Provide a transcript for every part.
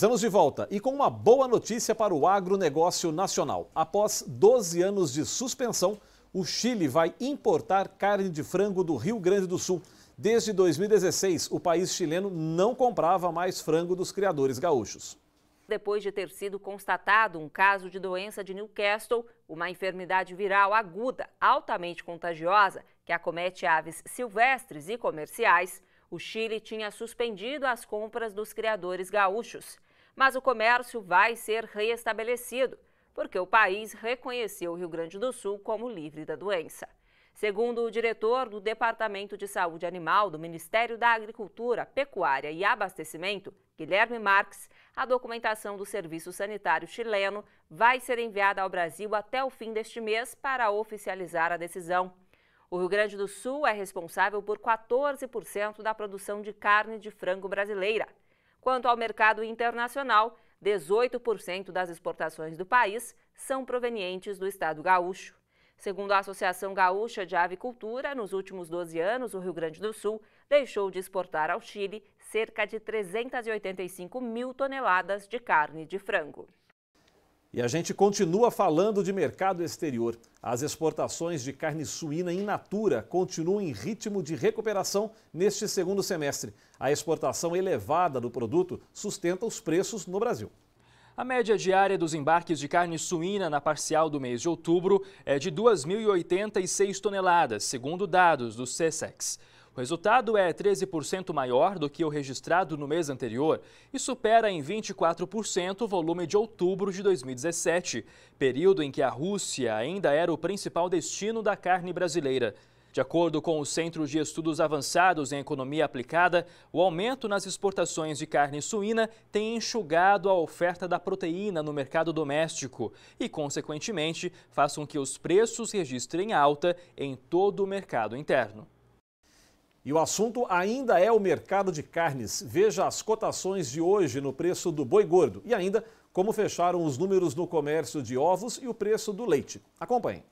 Estamos de volta e com uma boa notícia para o agronegócio nacional. Após 12 anos de suspensão, o Chile vai importar carne de frango do Rio Grande do Sul. Desde 2016, o país chileno não comprava mais frango dos criadores gaúchos. Depois de ter sido constatado um caso de doença de Newcastle, uma enfermidade viral aguda, altamente contagiosa, que acomete aves silvestres e comerciais, o Chile tinha suspendido as compras dos criadores gaúchos mas o comércio vai ser reestabelecido, porque o país reconheceu o Rio Grande do Sul como livre da doença. Segundo o diretor do Departamento de Saúde Animal do Ministério da Agricultura, Pecuária e Abastecimento, Guilherme Marques, a documentação do Serviço Sanitário chileno vai ser enviada ao Brasil até o fim deste mês para oficializar a decisão. O Rio Grande do Sul é responsável por 14% da produção de carne de frango brasileira. Quanto ao mercado internacional, 18% das exportações do país são provenientes do estado gaúcho. Segundo a Associação Gaúcha de Avicultura, nos últimos 12 anos, o Rio Grande do Sul deixou de exportar ao Chile cerca de 385 mil toneladas de carne de frango. E a gente continua falando de mercado exterior. As exportações de carne suína in natura continuam em ritmo de recuperação neste segundo semestre. A exportação elevada do produto sustenta os preços no Brasil. A média diária dos embarques de carne suína na parcial do mês de outubro é de 2.086 toneladas, segundo dados do CSEX. O resultado é 13% maior do que o registrado no mês anterior e supera em 24% o volume de outubro de 2017, período em que a Rússia ainda era o principal destino da carne brasileira. De acordo com o Centro de Estudos Avançados em Economia Aplicada, o aumento nas exportações de carne suína tem enxugado a oferta da proteína no mercado doméstico e, consequentemente, faz com que os preços registrem alta em todo o mercado interno. E o assunto ainda é o mercado de carnes. Veja as cotações de hoje no preço do boi gordo e ainda como fecharam os números no comércio de ovos e o preço do leite. Acompanhe.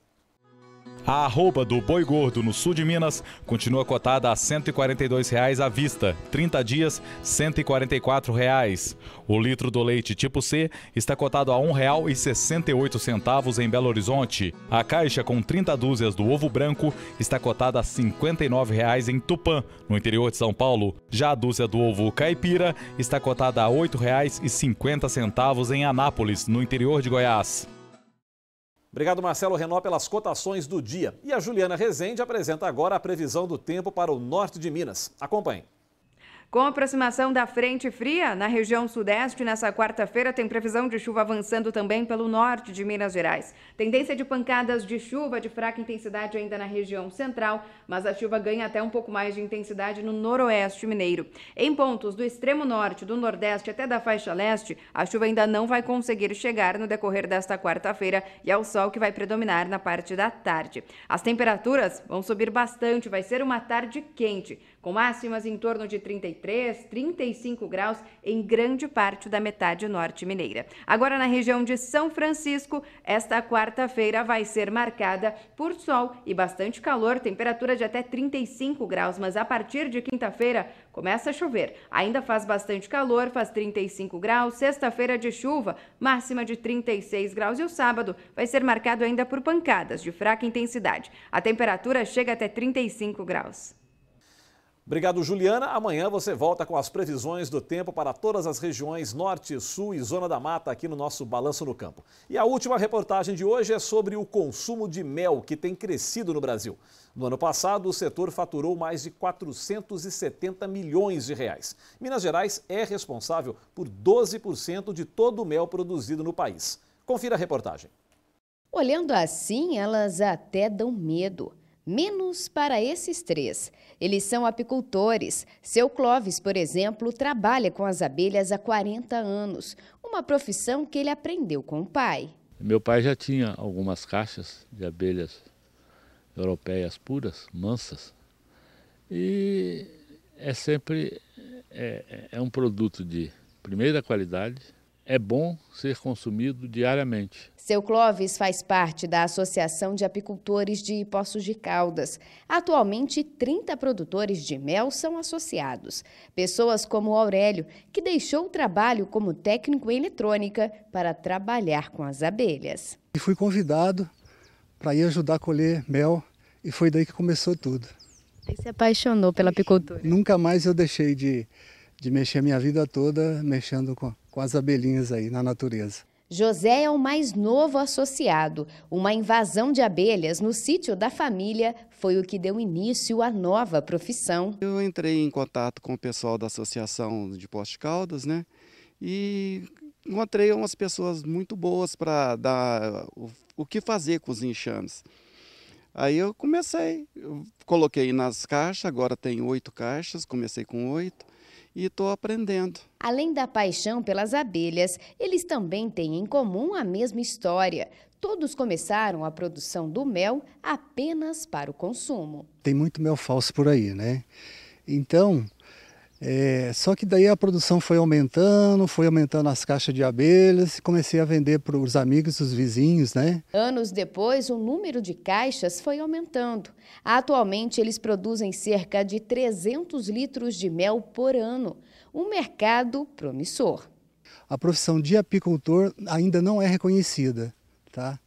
A arroba do boi gordo no sul de Minas continua cotada a R$ 142,00 à vista, 30 dias, R$ 144,00. O litro do leite tipo C está cotado a R$ 1,68 em Belo Horizonte. A caixa com 30 dúzias do ovo branco está cotada a R$ 59,00 em Tupã, no interior de São Paulo. Já a dúzia do ovo caipira está cotada a R$ 8,50 em Anápolis, no interior de Goiás. Obrigado, Marcelo Renó, pelas cotações do dia. E a Juliana Rezende apresenta agora a previsão do tempo para o norte de Minas. Acompanhe. Com a aproximação da frente fria na região sudeste, nessa quarta-feira tem previsão de chuva avançando também pelo norte de Minas Gerais. Tendência de pancadas de chuva de fraca intensidade ainda na região central, mas a chuva ganha até um pouco mais de intensidade no noroeste mineiro. Em pontos do extremo norte, do nordeste até da faixa leste, a chuva ainda não vai conseguir chegar no decorrer desta quarta-feira e é o sol que vai predominar na parte da tarde. As temperaturas vão subir bastante, vai ser uma tarde quente com máximas em torno de 33, 35 graus em grande parte da metade norte mineira. Agora, na região de São Francisco, esta quarta-feira vai ser marcada por sol e bastante calor, temperatura de até 35 graus, mas a partir de quinta-feira começa a chover. Ainda faz bastante calor, faz 35 graus, sexta-feira de chuva, máxima de 36 graus e o sábado vai ser marcado ainda por pancadas de fraca intensidade. A temperatura chega até 35 graus. Obrigado, Juliana. Amanhã você volta com as previsões do tempo para todas as regiões norte, sul e zona da mata aqui no nosso Balanço no Campo. E a última reportagem de hoje é sobre o consumo de mel que tem crescido no Brasil. No ano passado, o setor faturou mais de 470 milhões de reais. Minas Gerais é responsável por 12% de todo o mel produzido no país. Confira a reportagem. Olhando assim, elas até dão medo. Menos para esses três. Eles são apicultores. Seu Clóvis, por exemplo, trabalha com as abelhas há 40 anos, uma profissão que ele aprendeu com o pai. Meu pai já tinha algumas caixas de abelhas europeias puras, mansas, e é sempre é, é, é um produto de primeira qualidade, é bom ser consumido diariamente. Seu Clóvis faz parte da Associação de Apicultores de Poços de Caldas. Atualmente, 30 produtores de mel são associados. Pessoas como Aurélio, que deixou o trabalho como técnico em eletrônica para trabalhar com as abelhas. E fui convidado para ir ajudar a colher mel e foi daí que começou tudo. E se apaixonou pela apicultura? Nunca mais eu deixei de, de mexer minha vida toda mexendo com, com as abelhinhas aí na natureza. José é o mais novo associado. Uma invasão de abelhas no sítio da família foi o que deu início à nova profissão. Eu entrei em contato com o pessoal da Associação de Poste Caldas, né? E encontrei umas pessoas muito boas para dar o, o, que fazer com os enxames. Aí eu comecei, eu coloquei nas caixas, agora tem oito caixas, comecei com oito e estou aprendendo. Além da paixão pelas abelhas, eles também têm em comum a mesma história. Todos começaram a produção do mel apenas para o consumo. Tem muito mel falso por aí, né? Então, é, só que daí a produção foi aumentando, foi aumentando as caixas de abelhas e comecei a vender para os amigos, os vizinhos, né? Anos depois, o número de caixas foi aumentando. Atualmente, eles produzem cerca de 300 litros de mel por ano, um mercado promissor. A profissão de apicultor ainda não é reconhecida, tá?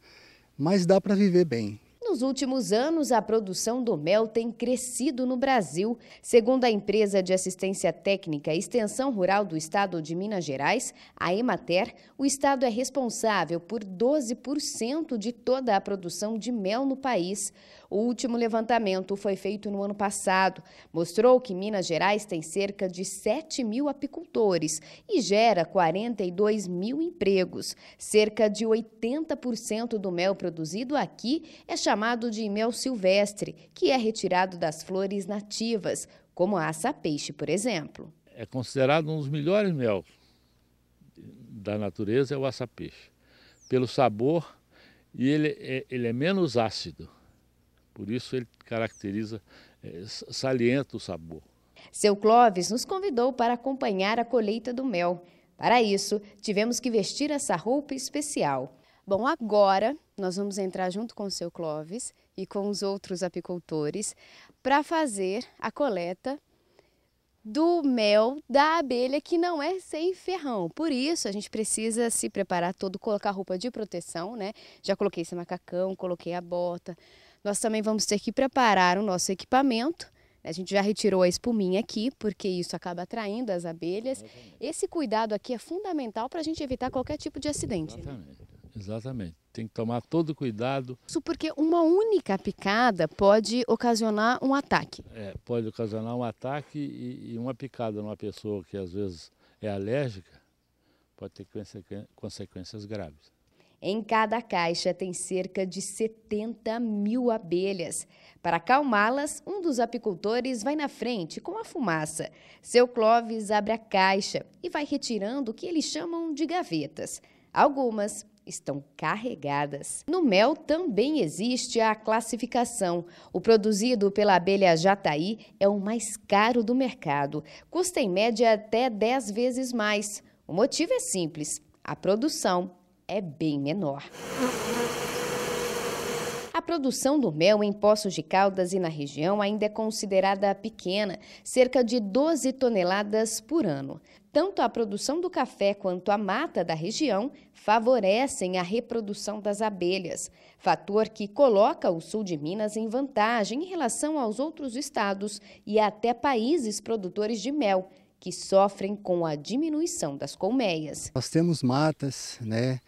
Mas dá para viver bem. Nos últimos anos, a produção do mel tem crescido no Brasil. Segundo a empresa de assistência técnica extensão rural do estado de Minas Gerais, a Emater, o estado é responsável por 12% de toda a produção de mel no país. O último levantamento foi feito no ano passado. Mostrou que Minas Gerais tem cerca de 7 mil apicultores e gera 42 mil empregos. Cerca de 80% do mel produzido aqui é chamado chamado de mel silvestre, que é retirado das flores nativas, como a aça-peixe, por exemplo. É considerado um dos melhores mel da natureza, é o aça-peixe. Pelo sabor, e ele é, ele é menos ácido. Por isso ele caracteriza, é, salienta o sabor. Seu Clóvis nos convidou para acompanhar a colheita do mel. Para isso, tivemos que vestir essa roupa especial. Bom, agora nós vamos entrar junto com o seu Clóvis e com os outros apicultores para fazer a coleta do mel da abelha que não é sem ferrão. Por isso a gente precisa se preparar todo, colocar roupa de proteção, né? Já coloquei esse macacão, coloquei a bota. Nós também vamos ter que preparar o nosso equipamento. A gente já retirou a espuminha aqui, porque isso acaba atraindo as abelhas. Exatamente. Esse cuidado aqui é fundamental para a gente evitar qualquer tipo de acidente. Exatamente. Né? Exatamente. Tem que tomar todo cuidado. Isso porque uma única picada pode ocasionar um ataque. É, pode ocasionar um ataque e, e uma picada numa pessoa que às vezes é alérgica pode ter consequências graves. Em cada caixa tem cerca de 70 mil abelhas. Para acalmá-las, um dos apicultores vai na frente com a fumaça. Seu Clóvis abre a caixa e vai retirando o que eles chamam de gavetas. Algumas estão carregadas. No mel também existe a classificação. O produzido pela abelha jataí é o mais caro do mercado. Custa em média até 10 vezes mais. O motivo é simples: a produção é bem menor. A produção do mel em Poços de Caldas e na região ainda é considerada pequena, cerca de 12 toneladas por ano. Tanto a produção do café quanto a mata da região favorecem a reprodução das abelhas, fator que coloca o sul de Minas em vantagem em relação aos outros estados e até países produtores de mel, que sofrem com a diminuição das colmeias. Nós temos matas, né?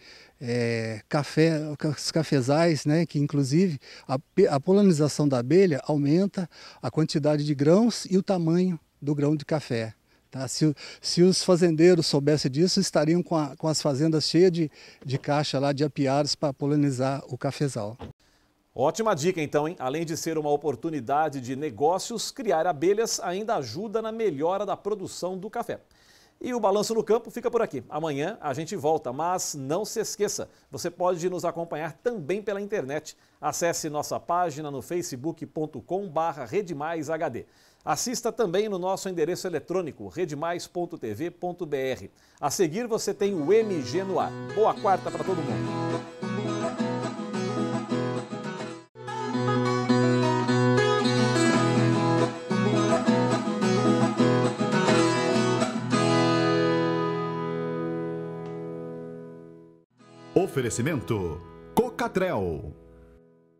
É, café, os cafezais, né, que inclusive a, a polinização da abelha aumenta a quantidade de grãos e o tamanho do grão de café. Tá? Se, se, os fazendeiros soubessem disso, estariam com, a, com as fazendas cheias de, de caixa lá de apiários para polinizar o cafezal. Ótima dica, então, hein? Além de ser uma oportunidade de negócios, criar abelhas ainda ajuda na melhora da produção do café. E o Balanço no Campo fica por aqui. Amanhã a gente volta, mas não se esqueça, você pode nos acompanhar também pela internet. Acesse nossa página no facebook.com.br redemaishd. Assista também no nosso endereço eletrônico redemais.tv.br. A seguir você tem o MG no ar. Boa quarta para todo mundo. Oferecimento Cocatrel.